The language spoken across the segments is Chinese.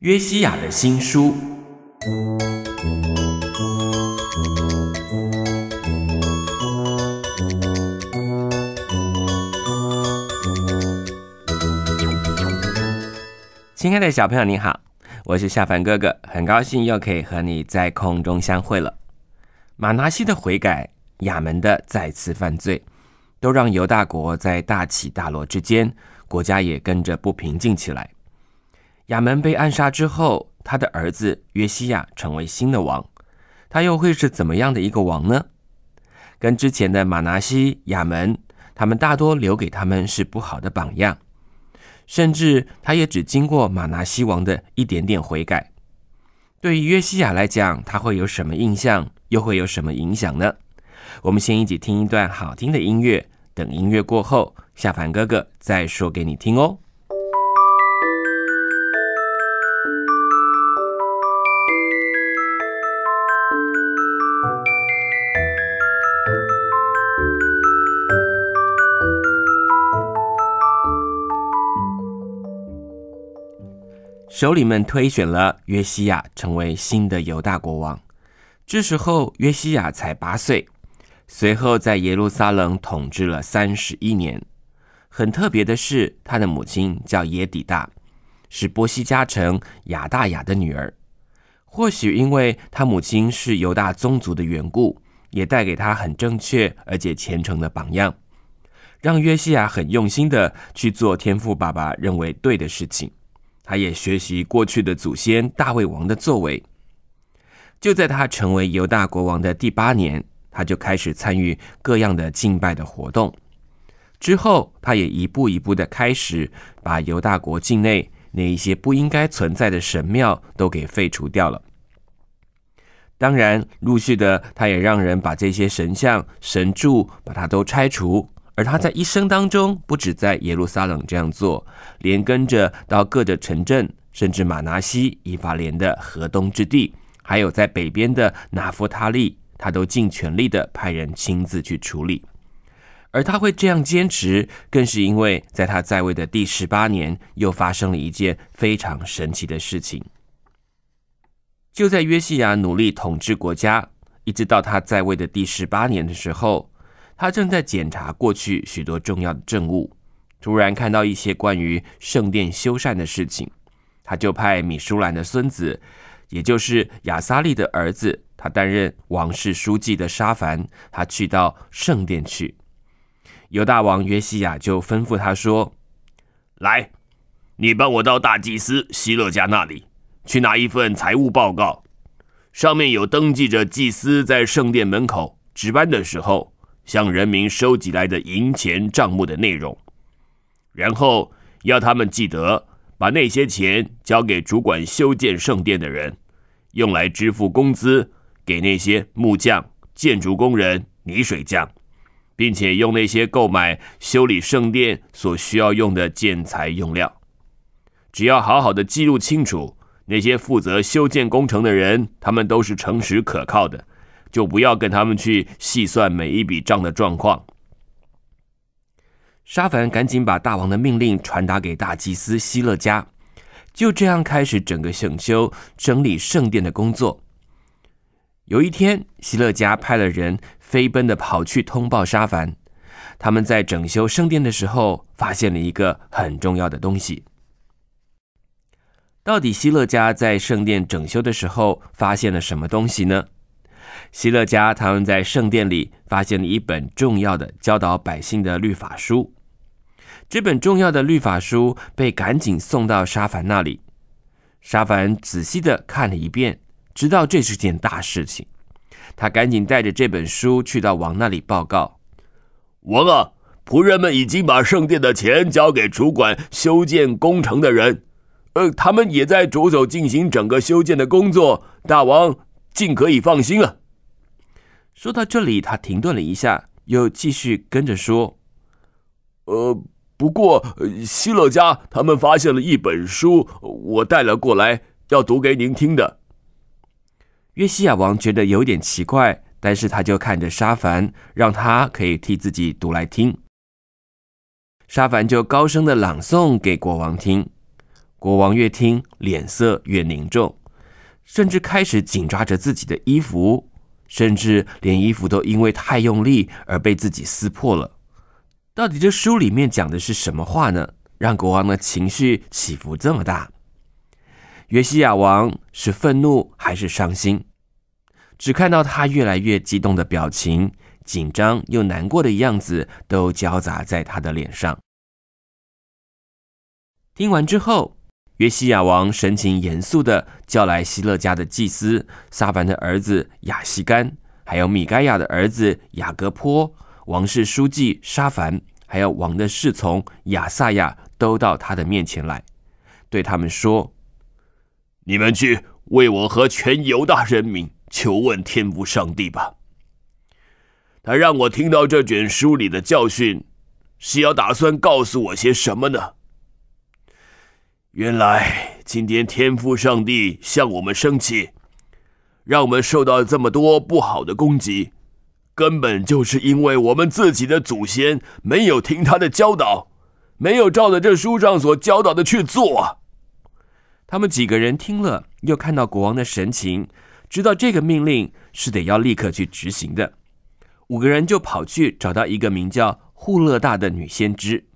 约西亚的新书。亲爱的小朋友，你好，我是夏凡哥哥，很高兴又可以和你在空中相会了。马拿西的悔改，亚门的再次犯罪，都让犹大国在大起大落之间，国家也跟着不平静起来。亚门被暗杀之后，他的儿子约西亚成为新的王，他又会是怎么样的一个王呢？跟之前的马拿西亚门，他们大多留给他们是不好的榜样，甚至他也只经过马拿西王的一点点悔改。对于约西亚来讲，他会有什么印象，又会有什么影响呢？我们先一起听一段好听的音乐，等音乐过后，下凡哥哥再说给你听哦。首领们推选了约西亚成为新的犹大国王，这时候约西亚才八岁。随后在耶路撒冷统治了三十一年。很特别的是，他的母亲叫耶底大，是波西加城亚大雅的女儿。或许因为他母亲是犹大宗族的缘故，也带给他很正确而且虔诚的榜样，让约西亚很用心的去做天父爸爸认为对的事情。他也学习过去的祖先大卫王的作为。就在他成为犹大国王的第八年，他就开始参与各样的敬拜的活动。之后，他也一步一步的开始把犹大国境内那一些不应该存在的神庙都给废除掉了。当然，陆续的，他也让人把这些神像、神柱，把它都拆除。而他在一生当中，不止在耶路撒冷这样做，连跟着到各的城镇，甚至马拿西、以法莲的河东之地，还有在北边的拿弗他利，他都尽全力的派人亲自去处理。而他会这样坚持，更是因为在他在位的第十八年，又发生了一件非常神奇的事情。就在约西亚努力统治国家，一直到他在位的第十八年的时候。他正在检查过去许多重要的政务，突然看到一些关于圣殿修缮的事情，他就派米舒兰的孙子，也就是亚萨利的儿子，他担任王室书记的沙凡，他去到圣殿去。犹大王约西亚就吩咐他说：“来，你帮我到大祭司希勒家那里去拿一份财务报告，上面有登记着祭司在圣殿门口值班的时候。”向人民收集来的银钱账目的内容，然后要他们记得把那些钱交给主管修建圣殿的人，用来支付工资给那些木匠、建筑工人、泥水匠，并且用那些购买修理圣殿所需要用的建材用料。只要好好的记录清楚，那些负责修建工程的人，他们都是诚实可靠的。就不要跟他们去细算每一笔账的状况。沙凡赶紧把大王的命令传达给大祭司希勒加，就这样开始整个整修整理圣殿的工作。有一天，希勒加派了人飞奔的跑去通报沙凡，他们在整修圣殿的时候发现了一个很重要的东西。到底希勒家在圣殿整修的时候发现了什么东西呢？希勒家他们在圣殿里发现了一本重要的教导百姓的律法书。这本重要的律法书被赶紧送到沙凡那里。沙凡仔细的看了一遍，知道这是件大事情。他赶紧带着这本书去到王那里报告：“王啊，仆人们已经把圣殿的钱交给主管修建工程的人，呃，他们也在着手进行整个修建的工作。大王尽可以放心了。”说到这里，他停顿了一下，又继续跟着说：“呃，不过西勒家他们发现了一本书，我带了过来，要读给您听的。”约西亚王觉得有点奇怪，但是他就看着沙凡，让他可以替自己读来听。沙凡就高声的朗诵给国王听，国王越听脸色越凝重，甚至开始紧抓着自己的衣服。甚至连衣服都因为太用力而被自己撕破了。到底这书里面讲的是什么话呢？让国王的情绪起伏这么大？约西亚王是愤怒还是伤心？只看到他越来越激动的表情，紧张又难过的样子都交杂在他的脸上。听完之后。约西亚王神情严肃地叫来希勒家的祭司萨凡的儿子亚西干，还有米盖亚的儿子雅各坡，王室书记沙凡，还有王的侍从亚萨亚都到他的面前来，对他们说：“你们去为我和全犹大人民求问天父上帝吧。他让我听到这卷书里的教训，是要打算告诉我些什么呢？”原来今天天父上帝向我们生气，让我们受到这么多不好的攻击，根本就是因为我们自己的祖先没有听他的教导，没有照着这书上所教导的去做。他们几个人听了，又看到国王的神情，知道这个命令是得要立刻去执行的。五个人就跑去找到一个名叫护勒大的女先知。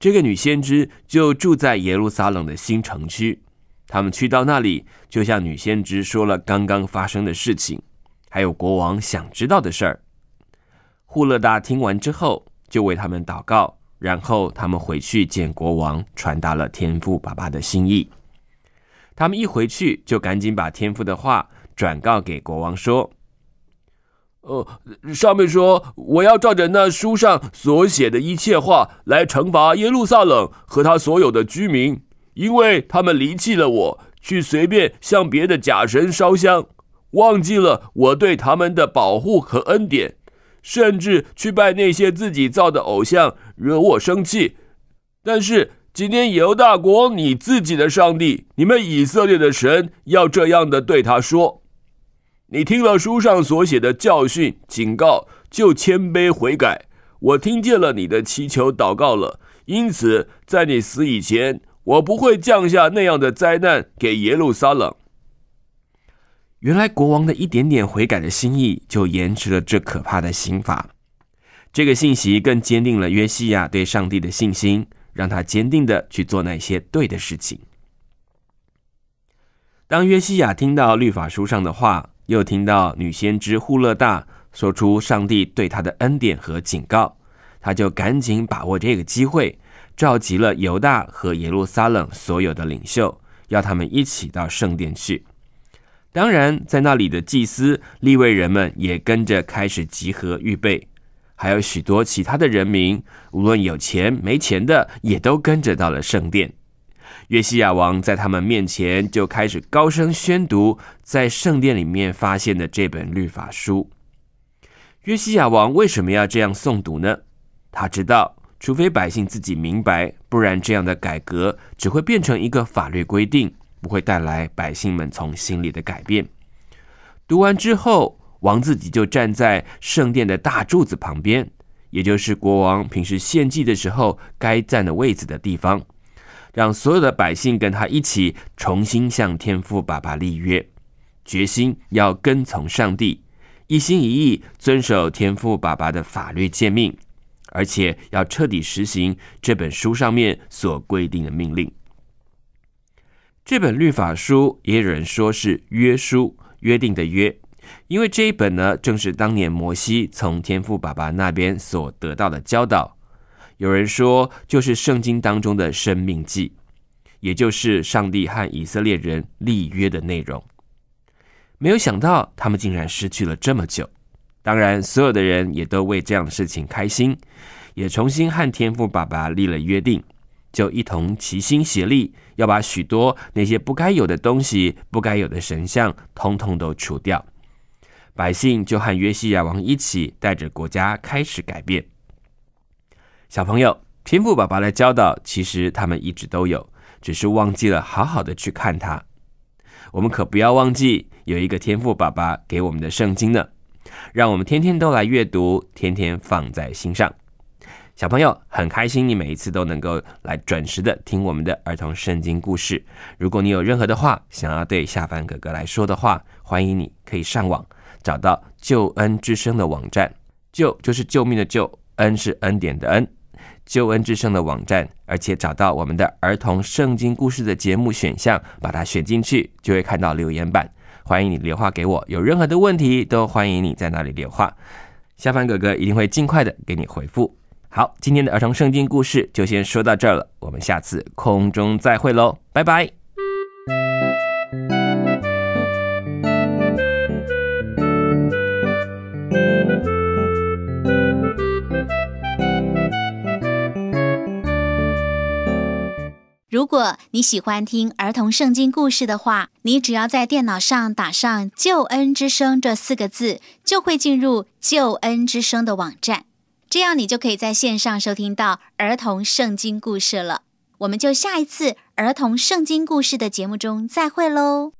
这个女先知就住在耶路撒冷的新城区，他们去到那里，就向女先知说了刚刚发生的事情，还有国王想知道的事儿。护勒大听完之后，就为他们祷告，然后他们回去见国王，传达了天父爸爸的心意。他们一回去，就赶紧把天父的话转告给国王说。呃，上面说我要照着那书上所写的一切话来惩罚耶路撒冷和他所有的居民，因为他们离弃了我，去随便向别的假神烧香，忘记了我对他们的保护和恩典，甚至去拜那些自己造的偶像，惹我生气。但是今天犹大国，你自己的上帝，你们以色列的神，要这样的对他说。你听了书上所写的教训、警告，就谦卑悔改。我听见了你的祈求、祷告了，因此在你死以前，我不会降下那样的灾难给耶路撒冷。原来国王的一点点悔改的心意，就延迟了这可怕的刑罚。这个信息更坚定了约西亚对上帝的信心，让他坚定的去做那些对的事情。当约西亚听到律法书上的话，又听到女先知呼勒大说出上帝对他的恩典和警告，他就赶紧把握这个机会，召集了犹大和耶路撒冷所有的领袖，要他们一起到圣殿去。当然，在那里的祭司、立位人们也跟着开始集合预备，还有许多其他的人民，无论有钱没钱的，也都跟着到了圣殿。约西亚王在他们面前就开始高声宣读在圣殿里面发现的这本律法书。约西亚王为什么要这样诵读呢？他知道，除非百姓自己明白，不然这样的改革只会变成一个法律规定，不会带来百姓们从心里的改变。读完之后，王自己就站在圣殿的大柱子旁边，也就是国王平时献祭的时候该站的位置的地方。让所有的百姓跟他一起重新向天父爸爸立约，决心要跟从上帝，一心一意遵守天父爸爸的法律诫命，而且要彻底实行这本书上面所规定的命令。这本律法书也有人说是约书，约定的约，因为这一本呢，正是当年摩西从天父爸爸那边所得到的教导。有人说，就是圣经当中的生命记，也就是上帝和以色列人立约的内容。没有想到，他们竟然失去了这么久。当然，所有的人也都为这样的事情开心，也重新和天父爸爸立了约定，就一同齐心协力，要把许多那些不该有的东西、不该有的神像，通通都除掉。百姓就和约西亚王一起，带着国家开始改变。小朋友，天赋爸爸的教导，其实他们一直都有，只是忘记了好好的去看他。我们可不要忘记有一个天赋爸爸给我们的圣经呢，让我们天天都来阅读，天天放在心上。小朋友很开心，你每一次都能够来准时的听我们的儿童圣经故事。如果你有任何的话想要对下凡哥哥来说的话，欢迎你可以上网找到救恩之声的网站，救就是救命的救，恩是恩典的恩。救恩之声的网站，而且找到我们的儿童圣经故事的节目选项，把它选进去，就会看到留言板。欢迎你留话给我，有任何的问题都欢迎你在那里留话，下凡哥哥一定会尽快的给你回复。好，今天的儿童圣经故事就先说到这儿了，我们下次空中再会喽，拜拜。如果你喜欢听儿童圣经故事的话，你只要在电脑上打上“救恩之声”这四个字，就会进入“救恩之声”的网站。这样，你就可以在线上收听到儿童圣经故事了。我们就下一次儿童圣经故事的节目中再会喽。